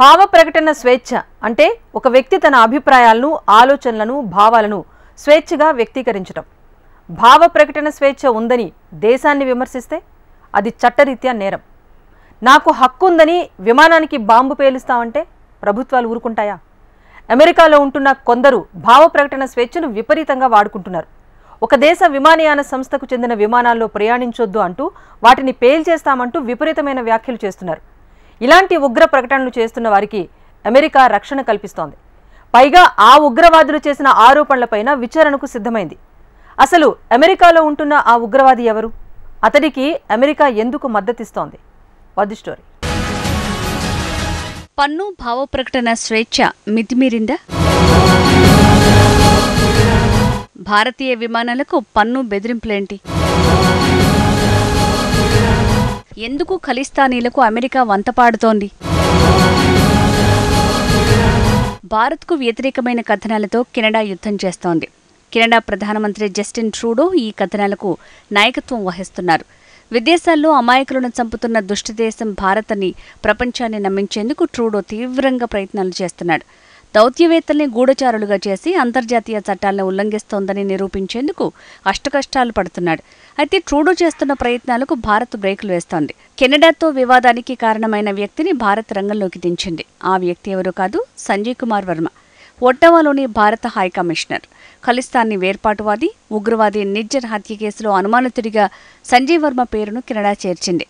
భావ ప్రకటన స్వేచ్ఛ అంటే ఒక వ్యక్తి తన అభిప్రాయాలను ఆలోచనలను భావాలను స్వేచ్ఛగా వ్యక్తీకరించడం భావ ప్రకటన స్వేచ్ఛ ఉందని దేశాన్ని విమర్శిస్తే అది చట్టరీత్యా నేరం నాకు హక్కు ఉందని విమానానికి బాంబు పేలుస్తామంటే ప్రభుత్వాలు ఊరుకుంటాయా అమెరికాలో ఉంటున్న కొందరు భావ ప్రకటన స్వేచ్ఛను విపరీతంగా వాడుకుంటున్నారు ఒక దేశ విమానయాన సంస్థకు చెందిన విమానాల్లో ప్రయాణించొద్దు అంటూ వాటిని పేల్చేస్తామంటూ విపరీతమైన వ్యాఖ్యలు చేస్తున్నారు ఇలాంటి ఉగ్ర ప్రకటనలు చేస్తున్న వారికి అమెరికా రక్షణ కల్పిస్తోంది పైగా ఆ ఉగ్రవాదులు చేసిన ఆరోపణలపైన విచారణకు సిద్ధమైంది అసలు అమెరికాలో ఉంటున్న ఆ ఉగ్రవాది ఎవరు అతడికి అమెరికా ఎందుకు మద్దతిస్తోంది వది స్టోరీ పన్ను భావ ప్రకటన స్వేచ్ఛ మితిమీరిందా భారతీయ విమానాలకు పన్ను బెదిరింపులేంటి ఎందుకు ఖలిస్తానీలకు అమెరికా వంతపాడుతోంది భారత్కు వ్యతిరేకమైన కథనాలతో కెనడా యుద్ధం చేస్తోంది కెనడా ప్రధానమంత్రి జస్టిన్ ట్రూడో ఈ కథనాలకు నాయకత్వం వహిస్తున్నారు విదేశాల్లో అమాయకులను చంపుతున్న దుష్టదేశం భారత్ అని ప్రపంచాన్ని నమ్మించేందుకు ట్రూడో తీవ్రంగా ప్రయత్నాలు చేస్తున్నాడు దౌత్యవేత్తల్ని గూఢచారులుగా చేసి అంతర్జాతీయ చట్టాలను ఉల్లంఘిస్తోందని నిరూపించేందుకు అష్టకష్టాలు పడుతున్నాడు అయితే ట్రూడో చేస్తున్న ప్రయత్నాలకు భారత్ బ్రేకులు వేస్తోంది కెనడాతో వివాదానికి కారణమైన వ్యక్తిని భారత్ రంగంలోకి దించింది ఆ వ్యక్తి ఎవరూ కాదు సంజయ్ కుమార్ వర్మ ఒట్టవాలోని భారత హై కమిషనర్ ఖలిస్తాన్ని వేర్పాటువాది ఉగ్రవాది నిజ్జర్ హత్య కేసులో అనుమానితుడిగా సంజయ్ వర్మ పేరును కెనడా చేర్చింది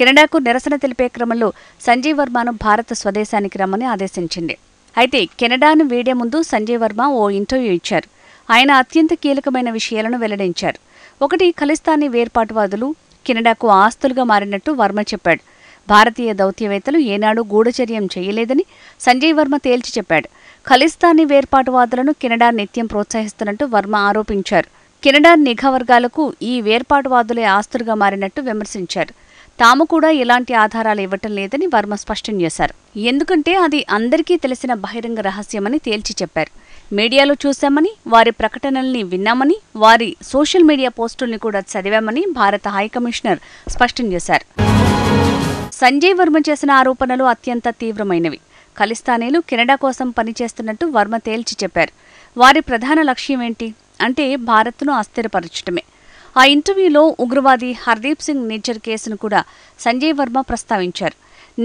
కెనడాకు నిరసన తెలిపే క్రమంలో సంజయ్ వర్మను భారత స్వదేశానికి రమ్మని ఆదేశించింది అయితే కెనడాను వీడే ముందు సంజయ్ వర్మ ఓ ఇంటర్వ్యూ ఇచ్చారు ఆయన అత్యంత కీలకమైన విషయాలను వెల్లడించారు ఒకటి ఖలిస్తానీ వేర్పాటువాదులు కెనడాకు ఆస్తులుగా మారినట్టు వర్మ చెప్పాడు భారతీయ దౌత్యవేత్తలు ఏనాడు గూఢచర్యం చేయలేదని సంజయ్ వర్మ తేల్చి చెప్పాడు ఖలిస్తానీ వేర్పాటువాదులను కెనడా నిత్యం ప్రోత్సహిస్తున్నట్టు వర్మ ఆరోపించారు కెనడా నిఘా వర్గాలకు ఈ వేర్పాటువాదులే ఆస్తులుగా మారినట్టు విమర్శించారు తాము కూడా ఎలాంటి ఆధారాలు ఇవ్వటం లేదని వర్మ స్పష్టం చేశారు ఎందుకంటే అది అందరికీ తెలిసిన బహిరంగ రహస్యమని తేల్చి చెప్పారు మీడియాలో చూశామని వారి ప్రకటనల్ని విన్నామని వారి సోషల్ మీడియా పోస్టుల్ని కూడా చదివామని భారత హైకమిషనర్ స్పష్టం చేశారు సంజయ్ వర్మ చేసిన ఆరోపణలు అత్యంత తీవ్రమైనవి ఖలిస్తానీలు కెనడా కోసం పనిచేస్తున్నట్టు వర్మ తేల్చి చెప్పారు వారి ప్రధాన లక్ష్యం ఏంటి అంటే భారత్ను అస్థిరపరచడమే ఆ ఇంటర్వ్యూలో ఉగ్రవాది హర్దీప్ సింగ్ నిజ్జర్ కేసును కూడా సంజయ్ వర్మ ప్రస్తావించారు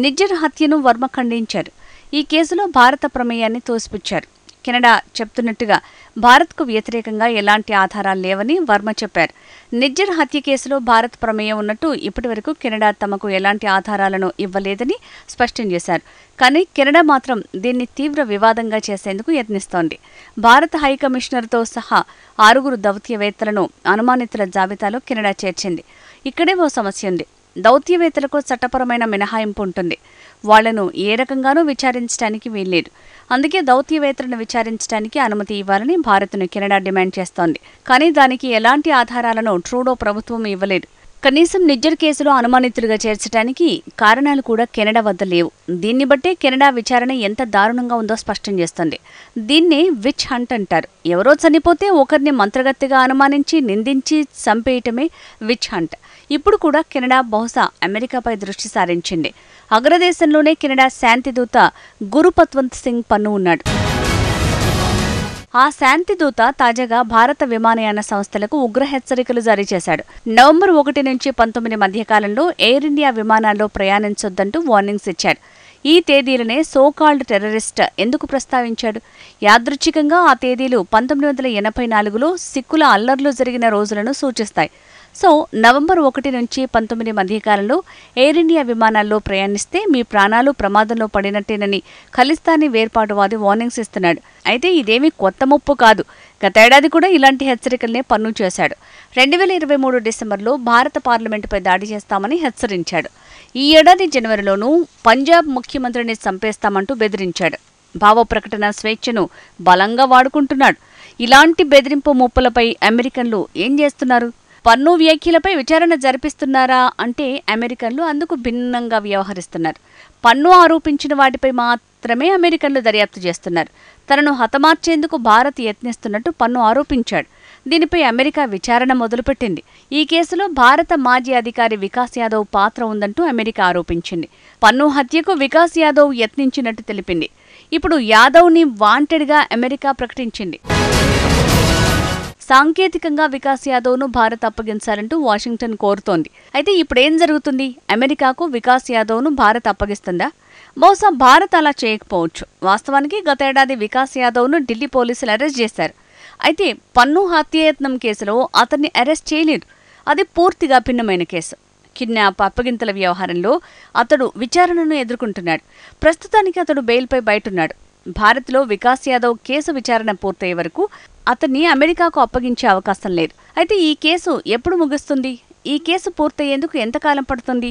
నిజ్జర్ హత్యను వర్మ ఖండించారు ఈ కేసులో భారత ప్రమేయాన్ని తోసిపుచ్చారు కెనడా చెప్తున్నట్టుగా భారత్కు వ్యతిరేకంగా ఎలాంటి ఆధారాలు లేవని వర్మ చెప్పారు నిజ్జర్ హత్య కేసులో భారత్ ప్రమేయం ఉన్నట్టు ఇప్పటివరకు కెనడా తమకు ఎలాంటి ఆధారాలను ఇవ్వలేదని స్పష్టం చేశారు కానీ కెనడా మాత్రం దీన్ని తీవ్ర వివాదంగా చేసేందుకు యత్నిస్తోంది భారత హైకమిషనర్తో సహా ఆరుగురు దౌత్యవేత్తలను అనుమానితుల జాబితాలో కెనడా చేర్చింది ఇక్కడే ఓ సమస్య ఉంది దౌత్యవేత్తలకు చట్టపరమైన మినహాయింపు ఉంటుంది వాళ్లను ఏ రకంగానూ విచారించడానికి వీల్లేదు అందుకే దౌత్యవేత్తలను విచారించడానికి అనుమతి ఇవ్వాలని భారత్ను కెనడా డిమాండ్ చేస్తోంది కానీ దానికి ఎలాంటి ఆధారాలను ట్రూడో ప్రభుత్వం ఇవ్వలేదు కనీసం నిజ్జర్ కేసులో అనుమానితులుగా చేర్చడానికి కారణాలు కూడా కెనడా వద్ద లేవు దీన్ని బట్టే కెనడా విచారణ ఎంత దారుణంగా ఉందో స్పష్టం చేస్తుంది దీన్ని విచ్ హంట్ అంటారు ఎవరో చనిపోతే ఒకరిని మంత్రగత్తిగా అనుమానించి నిందించి చంపేయటమే విచ్ హంట్ ఇప్పుడు కూడా కెనడా బహుశా అమెరికాపై దృష్టి సారించింది అగ్రదేశంలోనే కెనడా శాంతిదూత గురుపత్వంత్ సింగ్ పన్ను ఉన్నాడు ఆ శాంతిదూత తాజాగా భారత విమానయాన సంస్థలకు ఉగ్ర హెచ్చరికలు జారీ చేశాడు నవంబర్ ఒకటి నుంచి పంతొమ్మిది మధ్యకాలంలో ఎయిర్ ఇండియా విమానాల్లో ప్రయాణించొద్దంటూ వార్నింగ్స్ ఇచ్చాడు ఈ తేదీలనే సోకాల్డ్ టెర్రరిస్ట్ ఎందుకు ప్రస్తావించాడు యాదృచ్ఛికంగా ఆ తేదీలు పంతొమ్మిది వందల ఎనభై నాలుగులో సిక్కుల అల్లర్లు జరిగిన రోజులను సూచిస్తాయి సో నవంబర్ ఒకటి నుంచి పంతొమ్మిది మధ్యకాలంలో ఎయిర్ ఇండియా విమానాల్లో ప్రయాణిస్తే మీ ప్రాణాలు ప్రమాదంలో పడినట్టేనని ఖలిస్తానీ వేర్పాటువాది వార్నింగ్స్ ఇస్తున్నాడు అయితే ఇదేమీ కొత్త ముప్పు కాదు గతేడాది కూడా ఇలాంటి హెచ్చరికల్నే పన్ను చేశాడు రెండు వేల ఇరవై మూడు డిసెంబర్లో భారత పార్లమెంటుపై దాడి చేస్తామని హెచ్చరించాడు ఈ ఏడాది జనవరిలోనూ పంజాబ్ ముఖ్యమంత్రిని చంపేస్తామంటూ బెదిరించాడు భావ ప్రకటన స్వేచ్ఛను బలంగా వాడుకుంటున్నాడు ఇలాంటి బెదిరింపు ముప్పులపై అమెరికన్లు ఏం చేస్తున్నారు పన్ను వ్యాఖ్యలపై విచారణ జరిపిస్తున్నారా అంటే అమెరికన్లు అందుకు భిన్నంగా వ్యవహరిస్తున్నారు పన్ను ఆరోపించిన వాటిపై మాత్రమే అమెరికన్లు దర్యాప్తు చేస్తున్నారు తనను హతమార్చేందుకు భారత్ యత్నిస్తున్నట్టు పన్ను ఆరోపించాడు దీనిపై అమెరికా విచారణ మొదలుపెట్టింది ఈ కేసులో భారత మాజీ అధికారి వికాస్ యాదవ్ పాత్ర ఉందంటూ అమెరికా ఆరోపించింది పన్ను హత్యకు వికాస్ యాదవ్ యత్నించినట్టు తెలిపింది ఇప్పుడు యాదవ్ని వాంటెడ్గా అమెరికా ప్రకటించింది సాంకేతికంగా వికాస్ యాదవ్ను భారత్ అప్పగించాలంటూ వాషింగ్టన్ కోరుతోంది అయితే ఇప్పుడు ఏం జరుగుతుంది అమెరికాకు వికాస్ యాదవ్ను భారత్ అప్పగిస్తుందా బహుశా భారత్ అలా చేయకపోవచ్చు వాస్తవానికి గతేడాది వికాస్ యాదవ్ను ఢిల్లీ పోలీసులు అరెస్ట్ చేశారు అయితే పన్ను హత్యయత్నం కేసులో అతన్ని అరెస్ట్ చేయలేదు అది పూర్తిగా భిన్నమైన కేసు కిడ్నాప్ అప్పగింతల వ్యవహారంలో అతడు విచారణను ఎదుర్కొంటున్నాడు ప్రస్తుతానికి అతడు బెయిల్పై బయటున్నాడు భారత్లో వికాస్ యాదవ్ కేసు విచారణ పూర్తయ్యే వరకు అతన్ని అమెరికాకు అప్పగించే అవకాశం లేదు అయితే ఈ కేసు ఎప్పుడు ముగుస్తుంది ఈ కేసు పూర్తయ్యేందుకు ఎంతకాలం పడుతుంది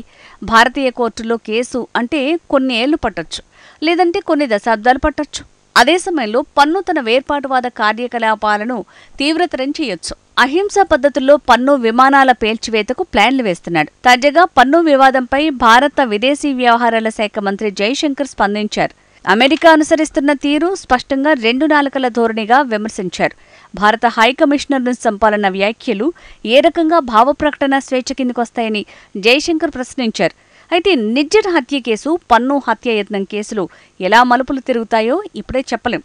భారతీయ కోర్టులో కేసు అంటే కొన్ని ఏళ్లు పట్టొచ్చు లేదంటే కొన్ని దశాబ్దాలు పట్టొచ్చు అదే సమయంలో పన్ను తన వేర్పాటువాద కార్యకలాపాలను తీవ్రతరం చేయొచ్చు అహింసా పద్ధతుల్లో పన్ను విమానాల పేల్చివేతకు ప్లాన్లు వేస్తున్నాడు తాజాగా పన్ను వివాదంపై భారత విదేశీ వ్యవహారాల శాఖ మంత్రి జైశంకర్ స్పందించారు అమెరికా అనుసరిస్తున్న తీరు స్పష్టంగా రెండు నాలుకల ధోరణిగా విమర్శించారు భారత హైకమిషనర్ను చంపాలన్న వ్యాఖ్యలు ఏ రకంగా భావప్రకటన స్వేచ్ఛ కిందకొస్తాయని జయశంకర్ ప్రశ్నించారు అయితే నిజ్జర్ హత్య కేసు పన్ను యత్నం కేసులు ఎలా మలుపులు తిరుగుతాయో ఇప్పుడే చెప్పలేం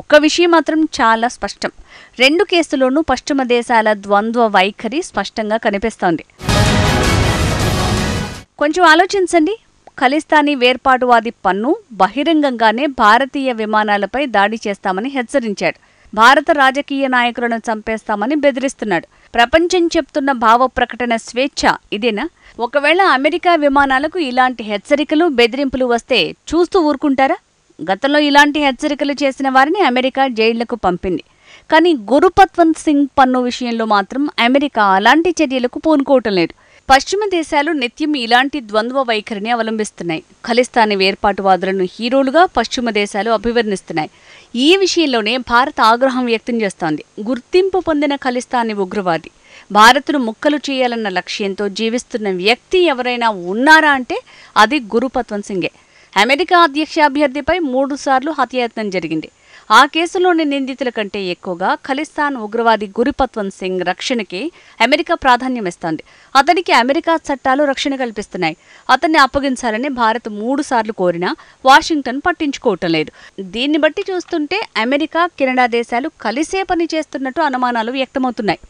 ఒక్క విషయం మాత్రం చాలా స్పష్టం రెండు కేసులోనూ పశ్చిమ దేశాల ద్వంద్వ వైఖరి స్పష్టంగా కనిపిస్తోంది కొంచెం ఆలోచించండి ఖలిస్తానీ వేర్పాటువాది పన్ను బహిరంగంగానే భారతీయ విమానాలపై దాడి చేస్తామని హెచ్చరించాడు భారత రాజకీయ నాయకులను చంపేస్తామని బెదిరిస్తున్నాడు ప్రపంచం చెప్తున్న భావ ప్రకటన స్వేచ్ఛ ఇదేనా ఒకవేళ అమెరికా విమానాలకు ఇలాంటి హెచ్చరికలు బెదిరింపులు వస్తే చూస్తూ ఊరుకుంటారా గతంలో ఇలాంటి హెచ్చరికలు చేసిన వారిని అమెరికా జైళ్లకు పంపింది కానీ గురుపత్వంత్ సింగ్ పన్ను విషయంలో మాత్రం అమెరికా అలాంటి చర్యలకు పూనుకోవటం లేదు పశ్చిమ దేశాలు నిత్యం ఇలాంటి ద్వంద్వ వైఖరిని అవలంబిస్తున్నాయి ఖలిస్తానీ వేర్పాటువాదులను హీరోలుగా పశ్చిమ దేశాలు అభివర్ణిస్తున్నాయి ఈ విషయంలోనే భారత్ ఆగ్రహం వ్యక్తం చేస్తోంది గుర్తింపు పొందిన ఖలిస్తానీ ఉగ్రవాది భారత్ను ముక్కలు చేయాలన్న లక్ష్యంతో జీవిస్తున్న వ్యక్తి ఎవరైనా ఉన్నారా అంటే అది గురుపత్వం సింగే అమెరికా అధ్యక్ష అభ్యర్థిపై మూడుసార్లు హత్యాయత్నం జరిగింది ఆ కేసులోని నిందితుల కంటే ఎక్కువగా ఖలిస్తాన్ ఉగ్రవాది గురిపత్వన్ సింగ్ రక్షణకి అమెరికా ప్రాధాన్యం అతనికి అమెరికా చట్టాలు రక్షణ కల్పిస్తున్నాయి అతన్ని అప్పగించాలని భారత్ మూడు సార్లు కోరినా వాషింగ్టన్ పట్టించుకోవటం లేదు దీన్ని బట్టి చూస్తుంటే అమెరికా కెనడా దేశాలు కలిసే పని చేస్తున్నట్టు అనుమానాలు వ్యక్తమవుతున్నాయి